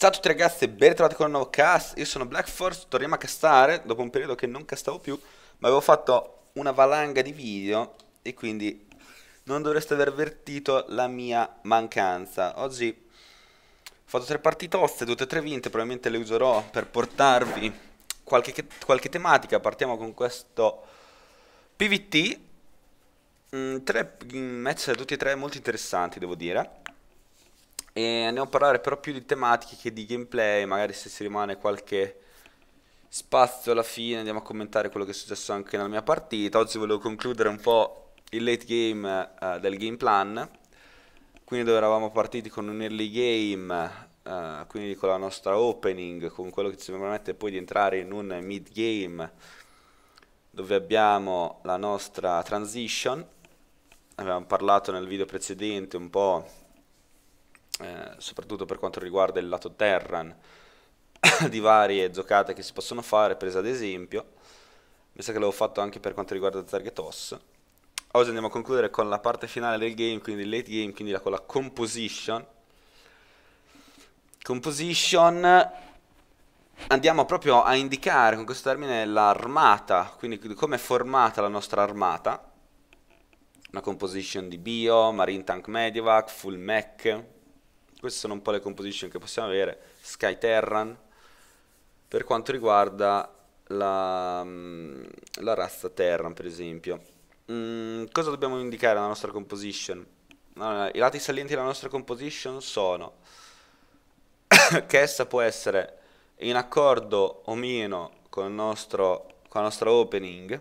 Ciao a tutti ragazzi, ben ritrovati con un nuovo cast, io sono Black Force, torniamo a castare dopo un periodo che non castavo più, ma avevo fatto una valanga di video e quindi non dovreste aver avvertito la mia mancanza. Oggi ho fatto tre partite oste, tutte e tre vinte, probabilmente le userò per portarvi qualche, qualche tematica, partiamo con questo PVT, mm, tre mm, match tutti e tre molto interessanti devo dire. E andiamo a parlare però più di tematiche che di gameplay, magari se si rimane qualche spazio alla fine andiamo a commentare quello che è successo anche nella mia partita. Oggi volevo concludere un po' il late game uh, del game plan, quindi dove eravamo partiti con un early game Uh, quindi con la nostra opening, con quello che ci permette poi di entrare in un mid game dove abbiamo la nostra transition, avevamo parlato nel video precedente un po' Eh, soprattutto per quanto riguarda il lato Terran, di varie giocate che si possono fare, presa ad esempio, mi sa che l'avevo fatto anche per quanto riguarda Zargetos. Oggi andiamo a concludere con la parte finale del game, quindi il late game, quindi la, con la composition. Composition andiamo proprio a indicare con questo termine l'armata, quindi come è formata la nostra armata. Una composition di bio, marine tank medivac, full mech, queste sono un po' le composition che possiamo avere. Sky Terran. Per quanto riguarda la, mm, la razza Terran, per esempio. Mm, cosa dobbiamo indicare nella nostra composition? Allora, I lati salienti della nostra composition sono che essa può essere in accordo o meno con, nostro, con la nostra opening,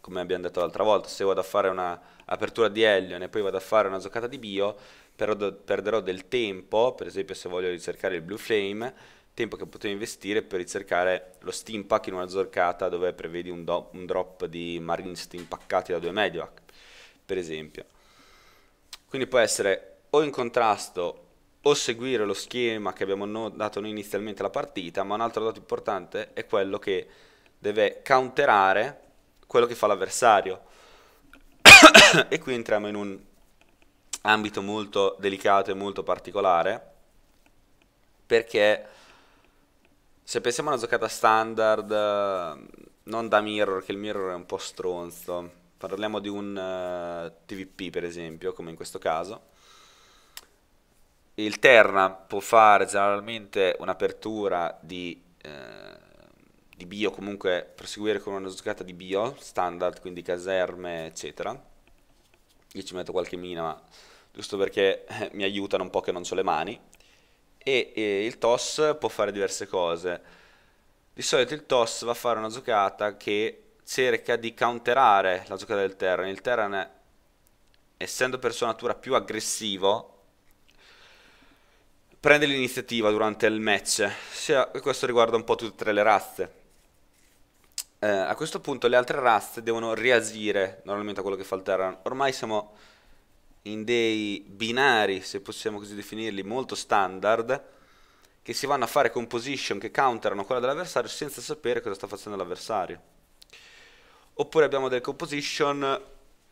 come abbiamo detto l'altra volta, se vado a fare un'apertura di Helion e poi vado a fare una giocata di bio, Perdo, perderò del tempo, per esempio se voglio ricercare il Blue Flame, tempo che potevo investire per ricercare lo steampack in una zorcata dove prevedi un, do, un drop di marine steampaccati da due medivac, per esempio. Quindi può essere o in contrasto o seguire lo schema che abbiamo dato noi inizialmente alla partita, ma un altro dato importante è quello che deve counterare quello che fa l'avversario. e qui entriamo in un ambito molto delicato e molto particolare, perché se pensiamo a una giocata standard, non da mirror, che il mirror è un po' stronzo, parliamo di un uh, eh, TVP per esempio, come in questo caso, il Terna può fare generalmente un'apertura di, eh, di bio, comunque proseguire con una giocata di bio standard, quindi caserme, eccetera. Io ci metto qualche mina, giusto perché eh, mi aiutano un po' che non ho le mani. E, e il toss può fare diverse cose. Di solito il toss va a fare una giocata che cerca di counterare la giocata del Terran. Il Terran, essendo per sua natura più aggressivo, prende l'iniziativa durante il match. Sia, questo riguarda un po' tutte le razze. Eh, a questo punto le altre razze devono reagire normalmente a quello che fa il Terran. Ormai siamo in dei binari, se possiamo così definirli, molto standard, che si vanno a fare composition che counterano quella dell'avversario senza sapere cosa sta facendo l'avversario. Oppure abbiamo delle composition,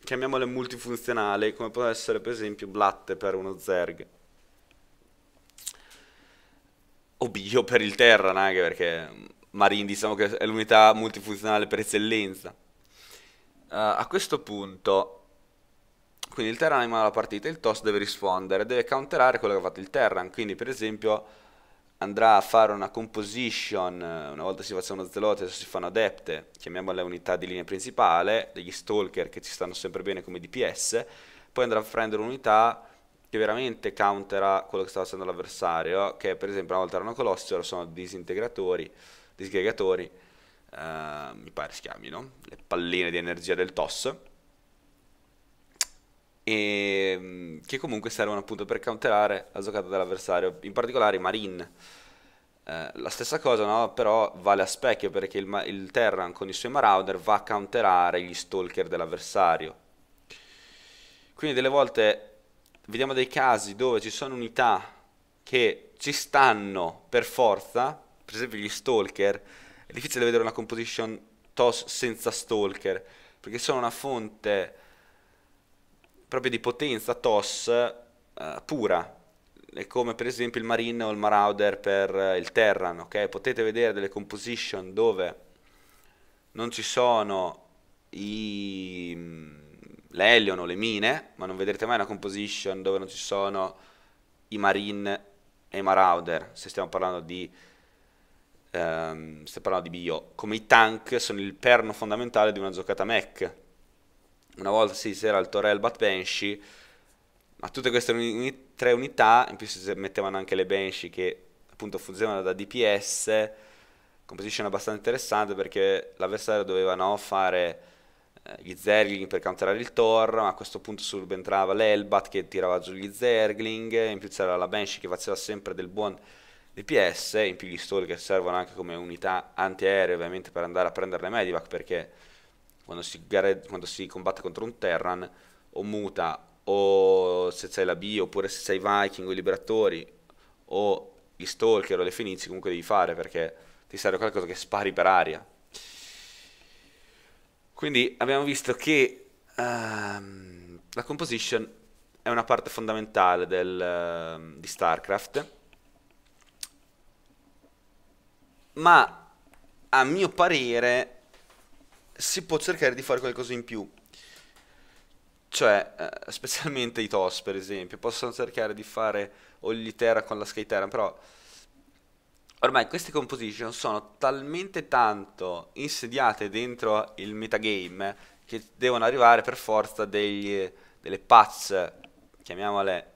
chiamiamole multifunzionali, come può essere per esempio blatte per uno zerg. O bio per il terra, anche perché Marin diciamo che è l'unità multifunzionale per eccellenza. Uh, a questo punto quindi il Terran anima la partita, il Toss deve rispondere, deve counterare quello che ha fatto il Terran, quindi per esempio andrà a fare una composition, eh, una volta si faceva uno zelote, adesso si fanno adepte, chiamiamo le unità di linea principale, degli stalker che ci stanno sempre bene come DPS, poi andrà a prendere un'unità che veramente countera quello che sta facendo l'avversario, che per esempio una volta erano colossi, ora sono disintegratori, disgregatori, eh, mi pare si chiamino, le palline di energia del TOS, e mm, che comunque servono appunto per counterare la giocata dell'avversario, in particolare i Marine. Eh, la stessa cosa no? però vale a specchio perché il, il, Terran con i suoi Marauder va a counterare gli Stalker dell'avversario. Quindi delle volte vediamo dei casi dove ci sono unità che ci stanno per forza, per esempio gli Stalker, è difficile vedere una composition TOS senza Stalker, perché sono una fonte proprio di potenza TOS uh, eh, pura, è come per esempio il Marine o il Marauder per uh, il Terran, ok? Potete vedere delle composition dove non ci sono i, mm, le Helion o le mine, ma non vedrete mai una composition dove non ci sono i Marine e i Marauder, se stiamo parlando di, um, stiamo parlando di bio, come i tank sono il perno fondamentale di una giocata mech una volta sì, era il Torel Bat Banshee, ma tutte queste uni- tre unità, in più si mettevano anche le Banshee che appunto funzionavano da DPS, composition abbastanza interessante perché l'avversario doveva no, fare eh, gli Zergling per counterare il Thor, ma a questo punto subentrava l'Elbat che tirava giù gli Zergling, in più c'era la Banshee che faceva sempre del buon DPS, in più gli Stall che servono anche come unità antiaeree ovviamente per andare a prendere le Medivac perché quando si, quando si combatte contro un Terran, o muta, o se sei la B, oppure se sei Viking o i Liberatori, o gli Stalker o le Fenizi, comunque devi fare perché ti serve qualcosa che spari per aria. Quindi abbiamo visto che um, la composition è una parte fondamentale del, um, di StarCraft, ma a mio parere si può cercare di fare qualcosa in più. Cioè, eh, specialmente i TOS, per esempio, possono cercare di fare o l'Itera con la Terra, però ormai queste composition sono talmente tanto insediate dentro il metagame che devono arrivare per forza degli, delle pazze, chiamiamole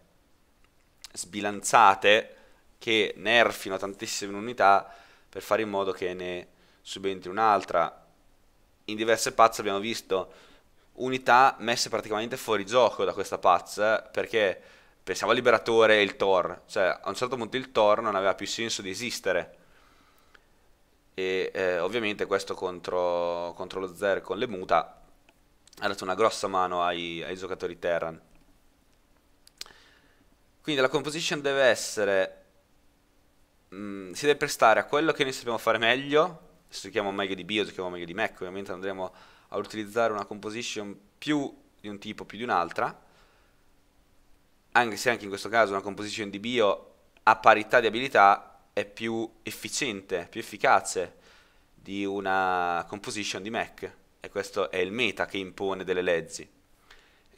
sbilanzate, che nerfino tantissime unità per fare in modo che ne subentri un'altra in diverse pazze abbiamo visto unità messe praticamente fuori gioco da questa pazza eh, perché pensiamo al Liberatore e il Thor, cioè a un certo punto il Thor non aveva più senso di esistere e eh, ovviamente questo contro, contro, lo Zer con le muta ha dato una grossa mano ai, ai giocatori Terran. Quindi la composition deve essere... Mh, mm, si deve prestare a quello che noi sappiamo fare meglio, se giochiamo meglio di Bio, giochiamo meglio di Mac, ovviamente andremo a utilizzare una composition più di un tipo, più di un'altra, anche se anche in questo caso una composition di Bio a parità di abilità è più efficiente, più efficace di una composition di Mac, e questo è il meta che impone delle leggi.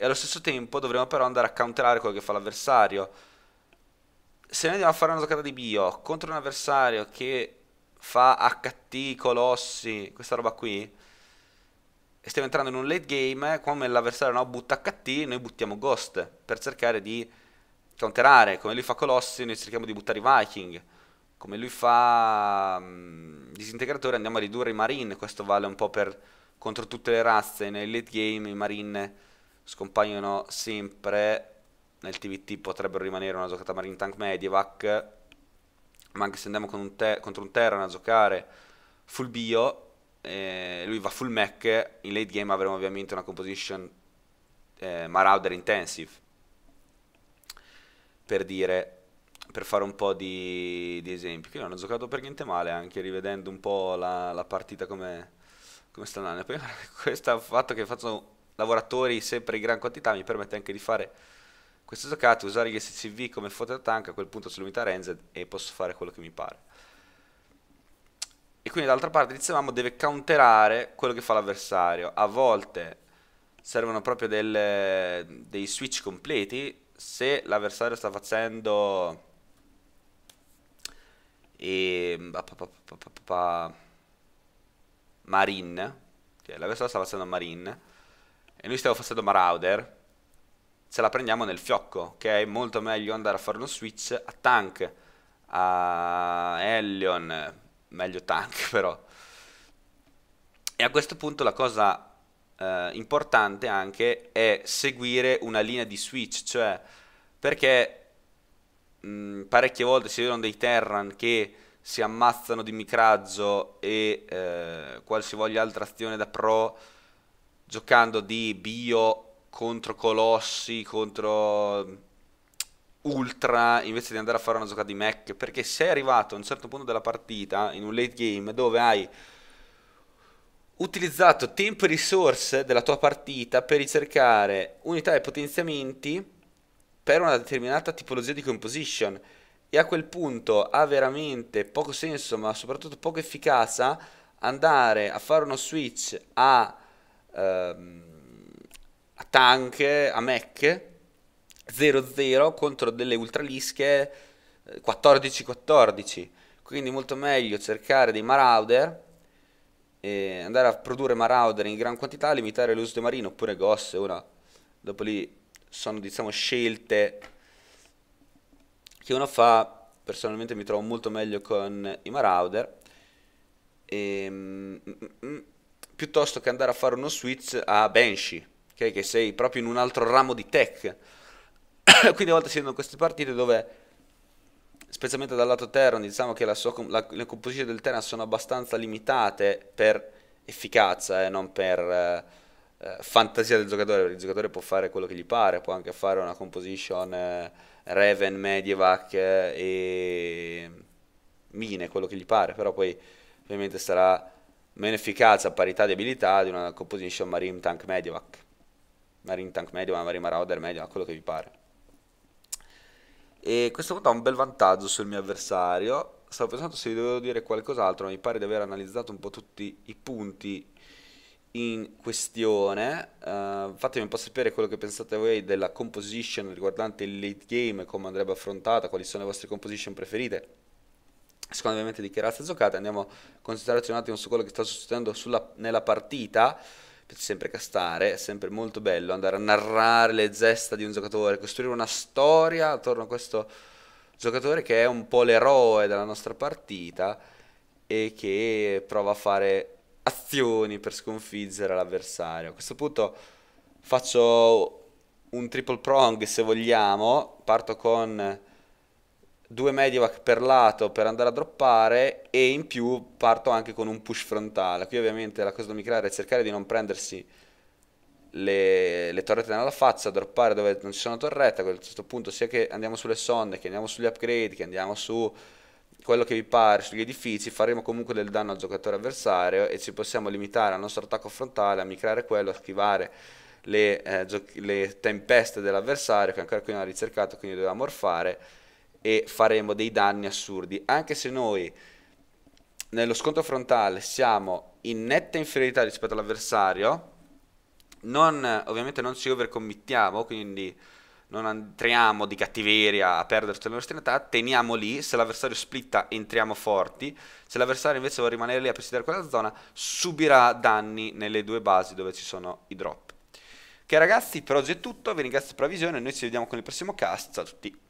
E allo stesso tempo dovremo però andare a counterare quello che fa l'avversario, se noi andiamo a fare una giocata di bio contro un avversario che fa HT, Colossi, questa roba qui, e stiamo entrando in un late game, eh, come l'avversario no, butta HT, noi buttiamo Ghost per cercare di counterare, come lui fa Colossi, noi cerchiamo di buttare i Viking, come lui fa mh, mm, Disintegratore andiamo a ridurre i Marine, questo vale un po' per contro tutte le razze, nel late game i Marine scompaiono sempre, nel TVT potrebbero rimanere una giocata Marine Tank Medivac, ma anche se andiamo con un te- contro un Terran a giocare full bio, eh, lui va full mech, in late game avremo ovviamente una composition eh, Marauder intensive, per dire, per fare un po' di, di esempi, che non ho giocato per niente male, anche rivedendo un po' la, la partita come, come sta andando. Poi questo fatto che faccio lavoratori sempre in gran quantità mi permette anche di fare questo giocate, usare gli SCV come foto fototank, a quel punto sono limita ranged e posso fare quello che mi pare. E quindi d'altra parte dicevamo deve counterare quello che fa l'avversario. A volte servono proprio delle, dei switch completi se l'avversario sta facendo... E... Marine. Cioè, l'avversario sta facendo Marine. E noi stiamo facendo Marauder ce la prendiamo nel fiocco, che è molto meglio andare a fare uno switch a tank, a Elion, meglio tank però. E a questo punto la cosa eh, importante anche è seguire una linea di switch, cioè perché mh, mm, parecchie volte si vedono dei Terran che si ammazzano di micraggio e eh, qualsivoglia altra azione da pro giocando di bio contro colossi, contro mm, ultra, invece di andare a fare una giocata di mech, perché sei arrivato a un certo punto della partita, in un late game, dove hai utilizzato tempo e risorse della tua partita per ricercare unità e potenziamenti per una determinata tipologia di composition e a quel punto ha veramente poco senso ma soprattutto poco efficacia andare a fare uno switch a ehm, tank a mech 0-0 contro delle ultralische 14-14 eh, quindi molto meglio cercare dei marauder andare a produrre marauder in gran quantità limitare l'uso di marino oppure gosse ora dopo lì sono diciamo scelte che uno fa personalmente mi trovo molto meglio con i marauder e, ehm, mm, mm, mm, piuttosto che andare a fare uno switch a Banshee okay? che sei proprio in un altro ramo di tech. Quindi a volte si vedono queste partite dove, specialmente dal lato Terran, diciamo che sua, la, le composizioni del Terran sono abbastanza limitate per efficacia e eh, non per eh, eh, fantasia del giocatore, perché il giocatore può fare quello che gli pare, può anche fare una composition eh, Raven, Medievac eh, e Mine, quello che gli pare, però poi ovviamente sarà meno efficace a parità di abilità di una composition Marine Tank Medievac. Marine Tank medio, ma Marine Marauder medio, ma quello che vi pare. E questo punto ha un bel vantaggio sul mio avversario. Stavo pensando se vi dovevo dire qualcos'altro, ma mi pare di aver analizzato un po' tutti i punti in questione. Uh, fatemi un po' sapere quello che pensate voi della composition riguardante il late game, come andrebbe affrontata, quali sono le vostre composition preferite. Secondo ovviamente di che razza giocate. Andiamo a considerarci un attimo su quello che sta succedendo sulla, nella partita sempre castare, è sempre molto bello andare a narrare le gesta di un giocatore, costruire una storia attorno a questo giocatore che è un po' l'eroe della nostra partita e che prova a fare azioni per sconfiggere l'avversario. A questo punto faccio un triple prong se vogliamo, parto con due medivac per lato per andare a droppare e in più parto anche con un push frontale. Qui ovviamente la cosa da micrare è cercare di non prendersi le, le torrette nella faccia, droppare dove non ci sono torrette, a questo certo punto sia che andiamo sulle sonde, che andiamo sugli upgrade, che andiamo su quello che vi pare, sugli edifici, faremo comunque del danno al giocatore avversario e ci possiamo limitare al nostro attacco frontale, a micrare quello, a schivare le, eh, le tempeste dell'avversario che ancora qui non ha ricercato, quindi doveva morfare e faremo dei danni assurdi, anche se noi nello scontro frontale siamo in netta inferiorità rispetto all'avversario, non, ovviamente non ci overcommittiamo, quindi non entriamo di cattiveria a perdere tutte le nostre unità, teniamo lì, se l'avversario splitta entriamo forti, se l'avversario invece vuole rimanere lì a presidiare quella zona subirà danni nelle due basi dove ci sono i drop. Ok ragazzi, per oggi è tutto, vi ringrazio per la visione, noi ci vediamo con il prossimo cast, ciao a tutti!